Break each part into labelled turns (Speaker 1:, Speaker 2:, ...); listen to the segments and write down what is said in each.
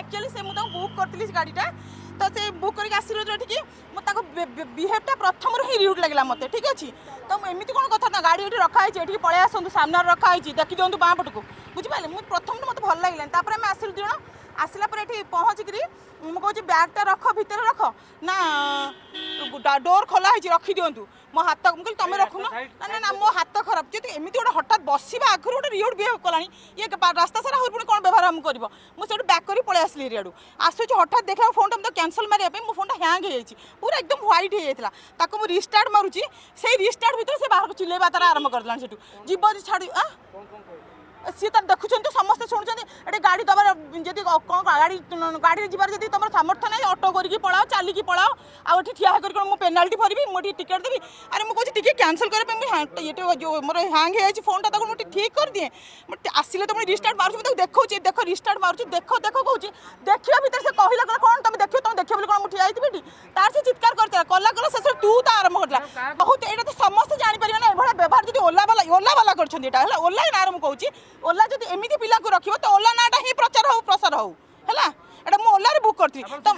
Speaker 1: actually ସେ ମୁଁ ତାଙ୍କୁ ବୁକ୍ କରିଥିଲି ସେ ଗାଡ଼ିଟା ତ ସେ ବୁକ୍ କରିକି ଆସିଲୁ ଯେଉଁଠିକି ମୁଁ ତାଙ୍କ ବିହେଭଟା ପ୍ରଥମରୁ ହିଁ ରିୟୁଟ୍ ଲାଗିଲା ମୋତେ ଠିକ୍ ଅଛି ତ ମୁଁ ଏମିତି କ'ଣ କଥା ନା ଗାଡ଼ି ଏଠି ରଖାହେଇଛି ଏଠିକି ପଳେଇ ଆସନ୍ତୁ ସାମ୍ନାରେ ରଖାହେଇଛି ଦେଖି ଦିଅନ୍ତୁ ବାଁ ପଟକୁ ବୁଝିପାରିଲେ ମୁଁ ପ୍ରଥମରୁ ମୋତେ ଭଲ ଲାଗିଲାନି ତାପରେ ଆମେ ଆସିଲୁ ଦୁଇ ଜଣ ଆସିଲା ପରେ ଏଠି ପହଞ୍ଚିକିରି ମୁଁ କହୁଛି ବ୍ୟାଗ୍ଟା ରଖ ଭିତରେ ରଖ ନା ডোর খোলা হয়েছে রখিদিও মো হাত মু তুমি রখুন না না মো হাত খারাপ যদি এমনি গোটে হঠাৎ বসবা আগুন গোটে রিউড বিহেভ কলানি ইয়ে রাস্তা সারা হয়ে পুরো কোণ ব্যবহার আমি করব মু সেটু ব্যাক করে পড়ে আসলি এরিয়াড়ু আসুছি হঠাৎ দেখলা ফোনটা মতো ক্যানসেল মারিয়া মো ফোনটা হ্যাং হয়ে যাই পুরো একদম হোয়াইট হয়ে যাই তাকে মু রিস্টার্ট মারুছি সেই রিস্টার্ট ভিতরে সে বাহারক চিলেবা তারা আরম্ভ করে সেটু জীব ছাড়ি আ सी देखुं समस्त शुणुंट गाड़ी तुम जी गाड़ी गाड़ी जबार जी तुम सामर्थ्य ना अटो कर पलाओ चलिकी पलाओ आठ ठिया कर पेनाल्टी भरवि मुझे टिकेट देवी अरे मुझे टिकेट क्यासल करें ये जो मोर हांग फोन टाक मुझे ठीक कर दिए आसे तुम रिस्टार्ट मार्च मुझे देखिए देख रिस्टार्ट मार्च देख देख कौन देखिए भितर से कहला कहला कौन तुम देखियो तुम देखिए कौन मुझे ठिया होती तार से चित्कार करा तू तो आरंभ करा बहुत ये तो समस्त ଓଲାବାଲା ଓଲାବାଲା କରିଛନ୍ତି ଏଇଟା ହେଲା ଓଲା ନାଁରେ ମୁଁ କହୁଛି ଓଲା ଯଦି ଏମିତି ପିଲାକୁ ରଖିବ ତ ଓଲା ନାଁଟା ହିଁ ପ୍ରଚାର ହଉ ପ୍ରସାର ହଉ ହେଲା ଏଇଟା ମୁଁ ଓଲାରେ ବୁକ୍ କରିଥିଲି ତ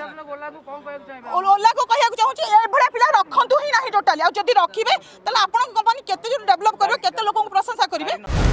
Speaker 2: ଓଲାକୁ କହିବାକୁ
Speaker 1: ଚାହୁଁଛି ଏଭଳିଆ ପିଲା ରଖନ୍ତୁ ହିଁ ନାହିଁ ଟୋଟାଲି ଆଉ ଯଦି ରଖିବେ ତାହେଲେ ଆପଣଙ୍କ କମ୍ପାନୀ କେତେ ଜଣ ଡେଭଲପ୍ କରିବେ କେତେ ଲୋକଙ୍କୁ ପ୍ରଶଂସା କରିବେ